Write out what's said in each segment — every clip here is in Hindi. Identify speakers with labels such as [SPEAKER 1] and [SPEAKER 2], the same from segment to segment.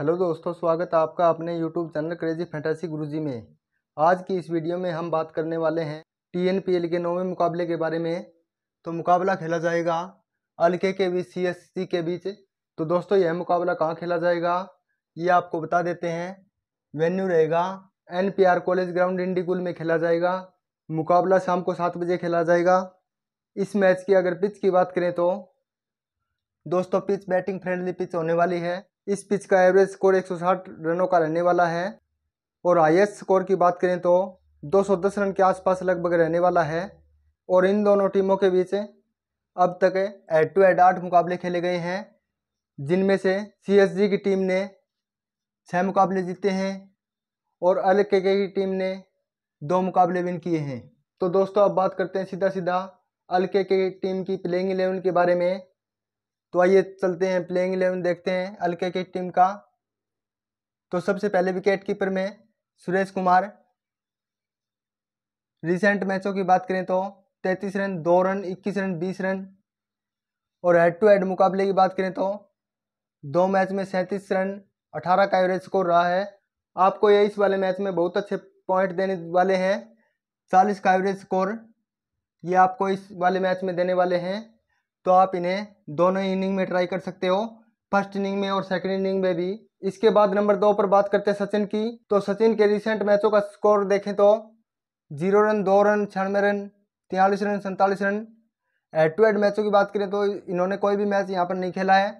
[SPEAKER 1] हेलो दोस्तों स्वागत है आपका अपने YouTube channel crazy fantasy Guruji में आज की इस वीडियो में हम बात करने वाले हैं टीएनपीएल के नौवें मुकाबले के बारे में तो मुकाबला खेला जाएगा अलके के बीच सीएससी के बीच तो दोस्तों यह मुकाबला कहाँ खेला जाएगा ये आपको बता देते हैं वेन्यू रहेगा एन कॉलेज ग्राउंड इंडिकुल में खेला जाएगा मुकाबला शाम को सात बजे खेला जाएगा इस मैच की अगर पिच की बात करें तो दोस्तों पिच बैटिंग फ्रेंडली पिच होने वाली है इस पिच का एवरेज स्कोर 160 रनों का रहने वाला है और हाईएस्ट स्कोर की बात करें तो 210 रन के आसपास लगभग रहने वाला है और इन दोनों टीमों के बीच अब तक एड टू एड आठ मुकाबले खेले गए हैं जिनमें से सी की टीम ने छः मुकाबले जीते हैं और एल के की टीम ने दो मुकाबले विन किए हैं तो दोस्तों अब बात करते हैं सीधा सीधा एल के टीम की प्लेइंग एलेवन के बारे में तो आइए चलते हैं प्लेइंग इलेवन देखते हैं अलके की टीम का तो सबसे पहले विकेट कीपर में सुरेश कुमार रिसेंट मैचों की बात करें तो तैंतीस रन दो रन इक्कीस रन बीस रन और हेड टू हेड मुकाबले की बात करें तो दो मैच में सैंतीस रन अठारह का एवरेज स्कोर रहा है आपको ये इस वाले मैच में बहुत अच्छे पॉइंट देने वाले हैं चालीस का एवरेज स्कोर ये आपको इस वाले मैच में देने वाले हैं तो आप इन्हें दोनों इनिंग में ट्राई कर सकते हो फर्स्ट इनिंग में और सेकंड इनिंग में भी इसके बाद नंबर दो पर बात करते हैं सचिन की तो सचिन के रिसेंट मैचों का स्कोर देखें तो जीरो रन दो रन छियानवे रन तिहालीस रन सैंतालीस रन एड टू एड मैचों की बात करें तो इन्होंने कोई भी मैच यहाँ पर नहीं खेला है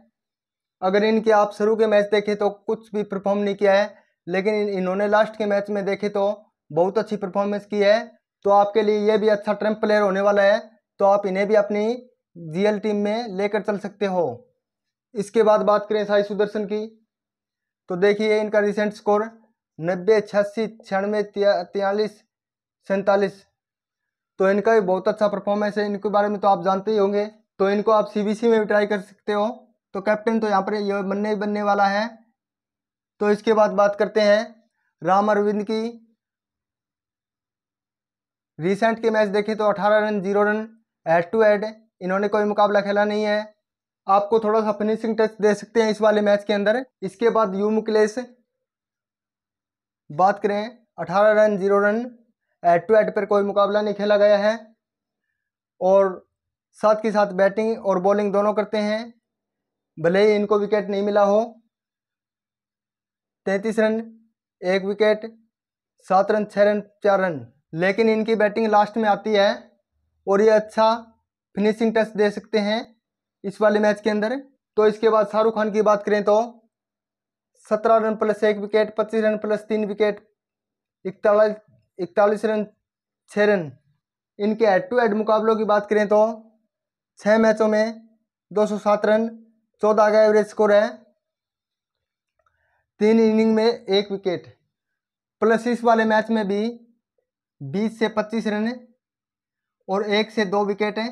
[SPEAKER 1] अगर इनके आप शुरू के मैच देखें तो कुछ भी परफॉर्म नहीं किया है लेकिन इन्होंने लास्ट के मैच में देखें तो बहुत अच्छी परफॉर्मेंस की है तो आपके लिए ये भी अच्छा ट्रम्प प्लेयर होने वाला है तो आप इन्हें भी अपनी जीएल टीम में लेकर चल सकते हो इसके बाद बात करें साई सुदर्शन की तो देखिए इनका रिसेंट स्कोर नब्बे छियासी छियानवे तियालीस सैंतालीस तो इनका भी बहुत अच्छा परफॉर्मेंस है इनके बारे में तो आप जानते ही होंगे तो इनको आप सीबीसी में भी ट्राई कर सकते हो तो कैप्टन तो यहाँ पर ये बनने ही बनने वाला है तो इसके बाद बात करते हैं राम अरविंद की रिसेंट के मैच देखें तो 18 run zero run head to head इन्होंने कोई मुकाबला खेला नहीं है आपको थोड़ा सा फिनिशिंग टच दे सकते हैं इस वाले मैच के अंदर इसके बाद यू मुकलेश बात करें अठारह run zero run head to head पर कोई मुकाबला नहीं खेला गया है और साथ के साथ बैटिंग और बॉलिंग दोनों करते हैं भले ही इनको विकेट नहीं मिला हो तैंतीस रन एक विकेट सात रन छः रन चार रन लेकिन इनकी बैटिंग लास्ट में आती है और ये अच्छा फिनिशिंग टच दे सकते हैं इस वाले मैच के अंदर तो इसके बाद शाहरुख खान की बात करें तो सत्रह रन प्लस एक विकेट पच्चीस रन प्लस तीन विकेट इकतालीस इकतालीस रन छः रन इनके हेड टू हेड मुकाबलों की बात करें तो छः मैचों में दो सौ सात रन चौदह का एवरेज स्कोर है तीन इनिंग में एक विकेट प्लस इस वाले मैच में भी बीस से पच्चीस रन और एक से दो विकेट हैं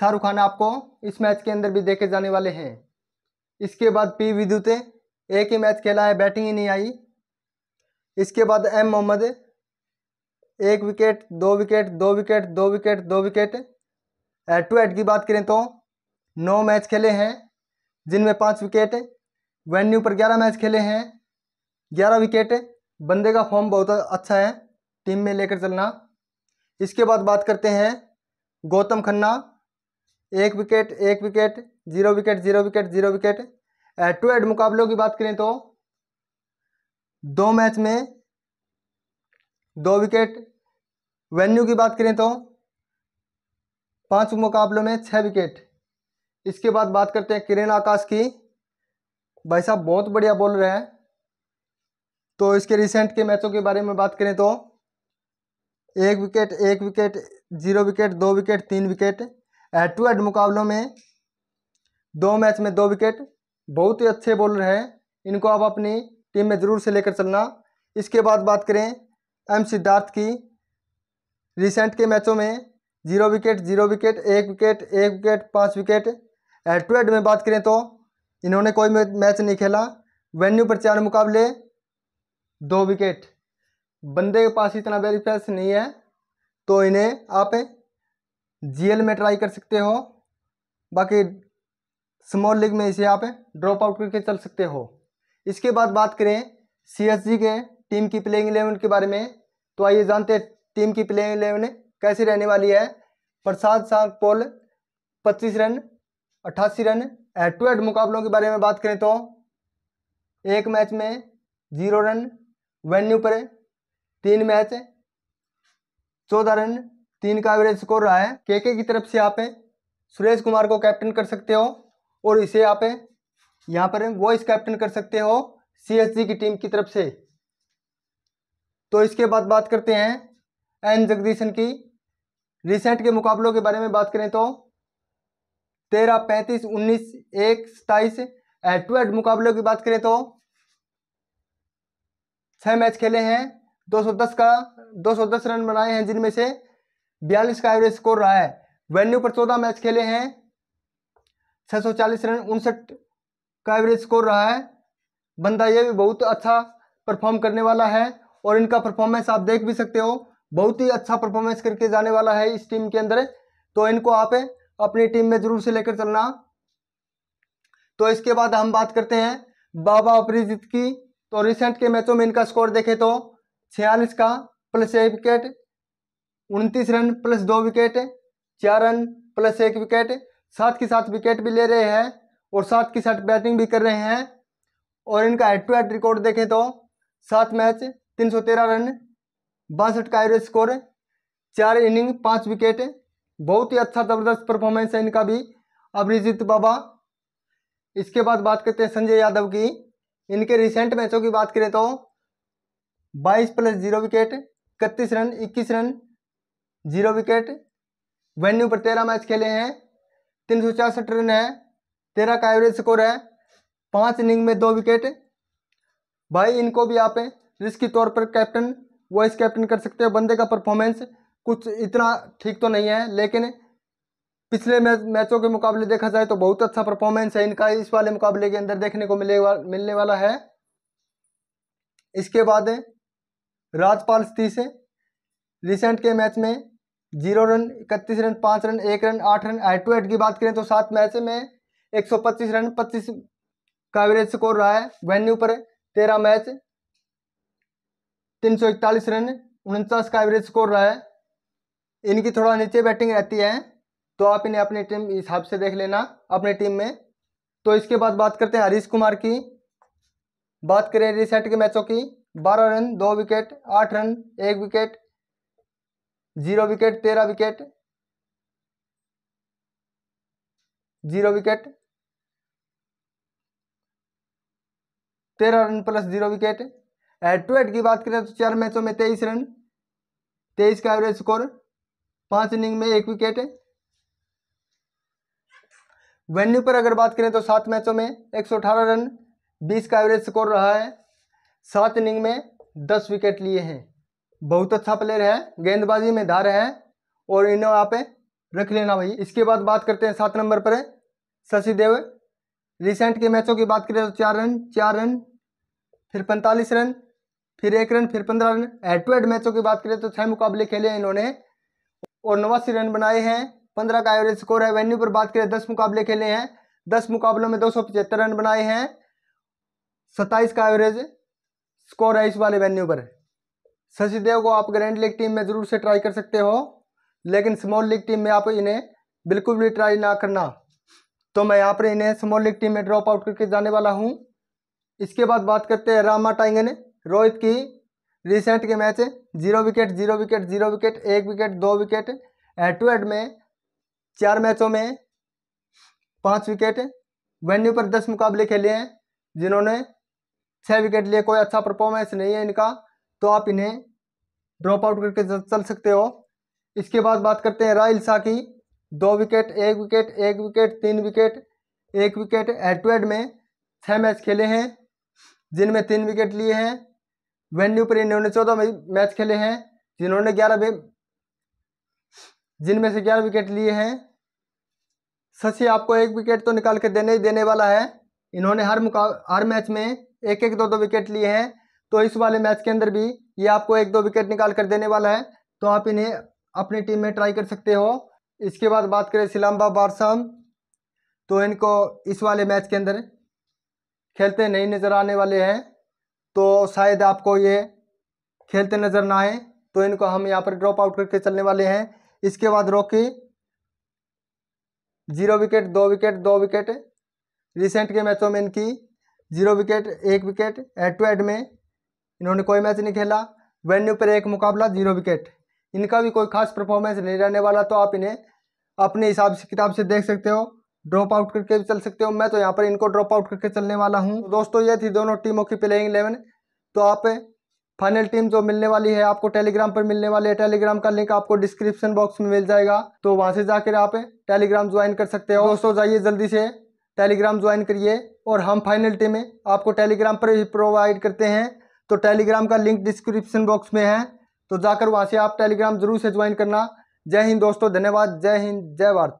[SPEAKER 1] शाहरुख खान आपको इस मैच के अंदर भी देखे जाने वाले हैं इसके बाद पी विद्युत एक ही मैच खेला है बैटिंग ही नहीं आई इसके बाद एम मोहम्मद एक विकेट दो विकेट दो विकेट दो विकेट दो विकेट एट टू एट की बात करें तो नौ मैच खेले हैं जिनमें पाँच विकेट वेन्यू पर ग्यारह मैच खेले हैं ग्यारह विकेट बंदे का फॉर्म बहुत अच्छा है टीम में लेकर चलना इसके बाद बात करते हैं गौतम खन्ना एक विकेट एक wicket zero wicket zero wicket zero wicket to head मुकाबलों की बात करें तो दो मैच में दो विकेट वेन्यू की बात करें तो पांच मुकाबलों में छः विकेट इसके बाद बात करते हैं किरण आकाश की भाई साहब बहुत बढ़िया बोल रहे हैं तो इसके रिसेंट के मैचों के बारे में बात करें तो एक विकेट एक विकेट जीरो विकेट दो विकेट तीन विकेट टू हेड मुकाबलों में दो मैच में दो विकेट बहुत ही अच्छे बॉलर हैं इनको आप अपनी टीम में ज़रूर से लेकर चलना इसके बाद बात करें एम सिद्धार्थ की रिसेंट के मैचों में जीरो विकेट जीरो विकेट एक विकेट एक विकेट पाँच विकेट एड टू एड में बात करें तो इन्होंने कोई मैच नहीं खेला वेन्यू पर चार मुकाबले दो विकेट बंदे के पास इतना बेनिफिट नहीं है तो इन्हें आप जीएल में ट्राई कर सकते हो बाकी स्मॉल लीग में इसे आप ड्रॉप आउट करके चल सकते हो इसके बाद बात करें सीएसजी के टीम की प्लेइंग इलेवन के बारे में तो आइए जानते हैं टीम की प्लेइंग इलेवन कैसी रहने वाली है प्रसाद साग पोल पच्चीस रन अट्ठासी रन हेड टू हेड मुकाबलों के बारे में बात करें तो एक मैच में जीरो रन वेन्यू पर तीन मैच चौदह रन तीन का एवरेज स्कोर रहा है के के की तरफ से आप सुरेश कुमार को कैप्टन कर सकते हो और इसे आप यहाँ पर वॉइस कैप्टन कर सकते हो सी की टीम की तरफ से तो इसके बाद बात करते हैं एन जगदीशन की रिसेंट के मुकाबलों के बारे में बात करें तो तेरह पैंतीस उन्नीस एक सताइस एड टू एड मुकाबलों की बात करें तो छः मैच खेले हैं 210 का 210 रन बनाए हैं जिनमें से बयालीस का एवरेज स्कोर रहा है वेन्यू पर चौदह मैच खेले हैं छः सौ चालीस रन उनसठ का एवरेज स्कोर रहा है बंदा ये भी बहुत अच्छा परफॉर्म करने वाला है और इनका परफॉर्मेंस आप देख भी सकते हो बहुत ही अच्छा परफॉर्मेंस करके जाने वाला है इस टीम के अंदर तो इनको आप अपनी टीम में जरूर से लेकर चलना तो इसके बाद हम बात करते हैं बाबा अपरिजित की तो रिसेंट के मैचों में इनका स्कोर देखें तो छियालीस का प्लस एक विकेट उनतीस रन प्लस दो विकेट चार रन प्लस एक विकेट साथ के साथ विकेट भी ले रहे हैं और साथ के साथ बैटिंग भी कर रहे हैं और इनका हेड टू हेड रिकॉर्ड देखें तो सात मैच तीन सौ तेरह रन बासठ का एवरेज स्कोर चार इनिंग पाँच विकेट बहुत ही अच्छा ज़बरदस्त परफॉर्मेंस है इनका भी अभिजीत बाबा इसके बाद बात करते हैं संजय यादव की इनके रिसेंट मैचों की बात करें तो 22 प्लस जीरो विकेट इकतीस run 21 run zero wicket venue पर तेरह मैच खेले हैं तीन सौ छियासठ रन है तेरह का एवरेज स्कोर है पाँच इनिंग में दो विकेट भाई इनको भी आप रिस्क के तौर पर कैप्टन वाइस कैप्टन कर सकते हो बंदे का परफॉर्मेंस कुछ इतना ठीक तो नहीं है लेकिन पिछले मैच मैचों के मुकाबले देखा जाए तो बहुत अच्छा परफॉर्मेंस है इनका इस वाले मुकाबले के अंदर देखने को मिले वा, मिलने वाला है इसके बाद राजपाल स्ती से रिसेंट के मैच में जीरो रन इकतीस रन पाँच रन एक रन आठ रन एट टू एट की बात करें तो सात मैच में एक सौ पच्चीस रन पच्चीस का एवरेज स्कोर रहा है वेन्यू पर तेरह मैच तीन सौ इकतालीस रन उनचास का एवरेज स्कोर रहा है इनकी थोड़ा नीचे बैटिंग रहती है तो आप इन्हें अपनी टीम हिसाब से देख लेना अपनी टीम में तो इसके बाद बात करते हैं हरीश कुमार की बात करें रिसेट के मैचों की बारह रन दो विकेट आठ रन एक विकेट जीरो विकेट तेरह विकेट जीरो विकेट तेरह run plus zero wicket head की बात करें तो चार मैचों में तेईस रन तेईस का एवरेज स्कोर पांच इनिंग में एक विकेट वेन्यू पर अगर बात करें तो सात मैचों में एक सौ अठारह रन बीस का एवरेज स्कोर रहा है सात इनिंग में दस विकेट लिए हैं बहुत अच्छा प्लेयर है गेंदबाजी में धार है और इन्हें यहाँ रख लेना भाई इसके बाद बात करते हैं सात नंबर पर शशि देव रिसेंट के मैचों की बात करें तो चार रन चार रन फिर पैंतालीस रन फिर एक रन फिर पंद्रह रन हेड टू हेड मैचों की बात करें तो छः मुकाबले खेले हैं इन्होंने और नवासी रन बनाए हैं पंद्रह का एवरेज स्कोर है वेन्यू पर बात करें दस मुकाबले खेले हैं दस मुकाबलों में दो सौ पचहत्तर रन बनाए हैं सत्ताईस का एवरेज स्कोर है इस वाले वेन्यू पर शशिदेव को आप ग्रैंड लीग टीम में ज़रूर से ट्राई कर सकते हो लेकिन स्मॉल लीग टीम में आप इन्हें बिल्कुल भी ट्राई ना करना तो मैं यहाँ पर इन्हें स्मॉल लीग टीम में ड्रॉप आउट करके जाने वाला हूँ इसके बाद बात करते हैं रामा टाइंगन रोहित की रिसेंट के match zero wicket zero wicket zero wicket एक विकेट दो विकेट हेड टू हेड में चार मैचों में पाँच विकेट वेन्यू पर दस मुकाबले खेले हैं जिन्होंने छः विकेट लिए कोई अच्छा परफॉर्मेंस नहीं है इनका तो आप इन्हें ड्रॉप आउट करके चल सकते हो इसके बाद बात करते हैं राइल शाह की दो विकेट एक विकेट एक विकेट तीन विकेट एक विकेट हेड टू हेड में छः मैच खेले हैं जिनमें तीन विकेट लिए हैं वेन्यू पर इन्होंने चौदह मैच खेले हैं जिन्होंने ग्यारह जिनमें से ग्यारह विकेट लिए हैं शशि आपको एक विकेट तो निकाल के देने ही देने वाला है इन्होंने हर मुका हर मैच में एक एक दो दो विकेट लिए हैं तो इस वाले मैच के अंदर भी ये आपको एक दो विकेट निकाल कर देने वाला है तो आप इन्हें अपनी टीम में ट्राई कर सकते हो इसके बाद बात करें सिलाम्बा बारसम तो इनको इस वाले मैच के अंदर खेलते नहीं नज़र आने वाले हैं तो शायद आपको ये खेलते नज़र ना आए तो इनको हम यहाँ पर ड्रॉप आउट करके चलने वाले हैं इसके बाद रॉकी जीरो विकेट दो विकेट दो विकेट रिसेंट के मैचों में इनकी जीरो विकेट एक विकेट हेड टू हेड में इन्होंने कोई मैच नहीं खेला वेन्यू पर एक मुकाबला जीरो विकेट इनका भी कोई खास परफॉर्मेंस नहीं रहने वाला तो आप इन्हें अपने हिसाब से किताब से देख सकते हो ड्रॉप आउट करके भी चल सकते हो मैं तो यहाँ पर इनको ड्रॉप आउट करके चलने वाला हूँ तो दोस्तों ये थी दोनों टीमों की प्लेइंग इलेवन तो आप फाइनल टीम जो मिलने वाली है आपको टेलीग्राम पर मिलने वाली है टेलीग्राम का लिंक आपको डिस्क्रिप्शन बॉक्स में मिल जाएगा तो वहाँ से जाकर आप टेलीग्राम ज्वाइन कर सकते हो दोस्तों जाइए जल्दी से टेलीग्राम ज्वाइन करिए और हम फाइनल टीमें आपको टेलीग्राम पर भी प्रोवाइड करते हैं तो टेलीग्राम का लिंक डिस्क्रिप्शन बॉक्स में है तो जाकर वहाँ से आप टेलीग्राम जरूर से ज्वाइन करना जय हिंद दोस्तों धन्यवाद जय हिंद जय भारत